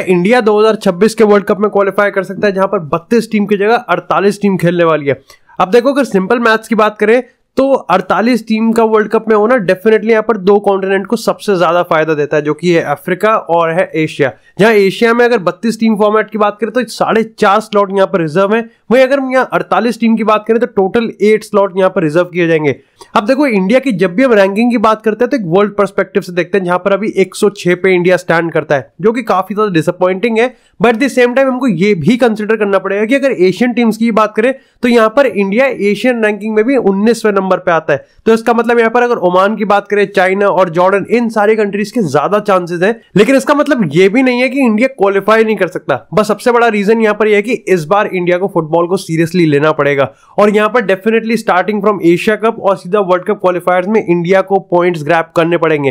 India 2026 के world cup में qualify कर सकता है जहां पर 32 टीम की जगह 48 टीम खेलने वाली है अब देखो अगर सिंपल मैथ्स की बात करें तो 48 टीम का वर्ल्ड कप में होना डेफिनेटली यहाँ पर दो कॉन्टिनेंट को सबसे ज्यादा फायदा देता है जो कि है अफ्रीका और है एशिया जहां एशिया में अगर 32 टीम फॉर्मेट की बात करें तो साढ़े चार स्लॉट यहाँ पर रिजर्व है वहीं अगर हम यहाँ अड़तालीस टीम की बात करें तो टोटल एट स्लॉट यहाँ पर रिजर्व किए जाएंगे अब देखो इंडिया की जब भी हम रैंकिंग की बात करते हैं तो एक वर्ल्ड परस्पेक्टिव से देखते हैं जहां पर अभी एक पे इंडिया स्टैंड करता है जो कि काफी ज्यादा डिसअपॉइंटिंग है बट द सेम टाइम हमको ये भी कंसिडर करना पड़ेगा कि अगर एशियन टीम्स की बात करें तो यहाँ पर इंडिया एशियन रैंकिंग में भी उन्नीसवें नंबर पे आता है तो इसका मतलब यहाँ पर अगर ओमान की बात करें चाइना और जॉर्डन इन सारी कंट्रीज के ज्यादा चांसेस हैं लेकिन इसका मतलब ये भी नहीं है कि इंडिया क्वालिफाई नहीं कर सकता बस सबसे बड़ा रीजन यहाँ पर यह है कि इस बार इंडिया को फुटबॉल को सीरियसली लेना पड़ेगा और यहाँ पर definitely starting from Asia cup और सीधा वर्ल्ड कप क्वालिफायर में इंडिया को पॉइंट ग्रैप करने पड़ेंगे